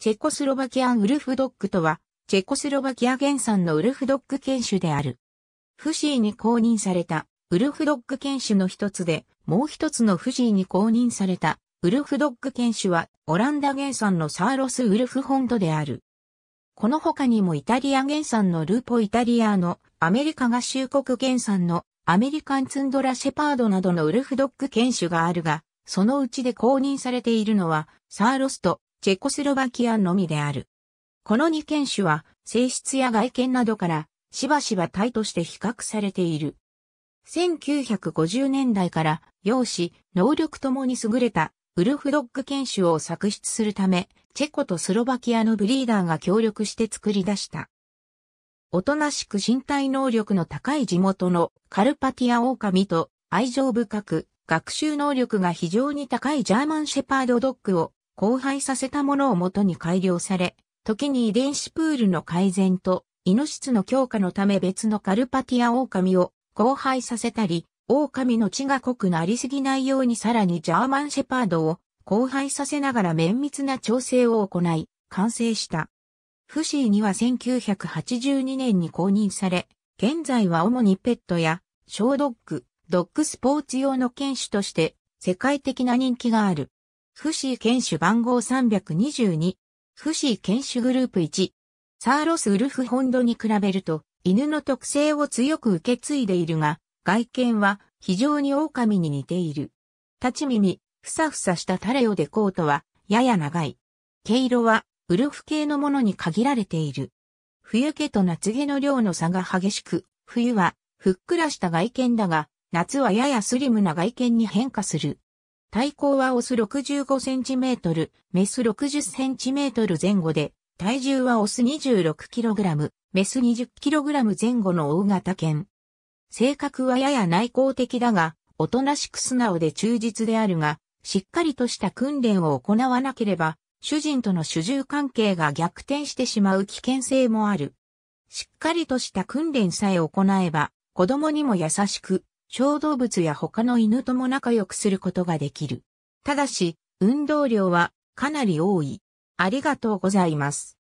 チェコスロバキアンウルフドッグとは、チェコスロバキア原産のウルフドッグ犬種である。フシーに公認されたウルフドッグ犬種の一つで、もう一つのフシーに公認されたウルフドッグ犬種はオランダ原産のサーロスウルフホンドである。この他にもイタリア原産のルポイタリアのアメリカ合衆国原産のアメリカンツンドラシェパードなどのウルフドッグ犬種があるが、そのうちで公認されているのはサーロスとチェコスロバキアのみである。この二犬種は、性質や外見などから、しばしば体として比較されている。1950年代から、容姿、能力ともに優れた、ウルフドッグ犬種を作出するため、チェコとスロバキアのブリーダーが協力して作り出した。おとなしく身体能力の高い地元のカルパティア狼と愛情深く学習能力が非常に高いジャーマンシェパードドッグを交配させたものをもとに改良され、時に遺伝子プールの改善と、イノシツの強化のため別のカルパティア狼を交配させたり、狼の血が濃くなりすぎないようにさらにジャーマンシェパードを交配させながら綿密な調整を行い、完成した。フシーには1982年に公認され、現在は主にペットや、小ドッグ、ドッグスポーツ用の犬種として、世界的な人気がある。フシー犬種番号322、フシー犬種グループ1、サーロスウルフホンドに比べると、犬の特性を強く受け継いでいるが、外見は非常に狼に似ている。立ち耳、ふさふさしたタレオデコートは、やや長い。毛色は、ウルフ系のものに限られている。冬毛と夏毛の量の差が激しく、冬は、ふっくらした外見だが、夏はややスリムな外見に変化する。体高はオス65センチメートル、メス60センチメートル前後で、体重はオス26キログラム、メス20キログラム前後の大型犬。性格はやや内向的だが、おとなしく素直で忠実であるが、しっかりとした訓練を行わなければ、主人との主従関係が逆転してしまう危険性もある。しっかりとした訓練さえ行えば、子供にも優しく、小動物や他の犬とも仲良くすることができる。ただし、運動量はかなり多い。ありがとうございます。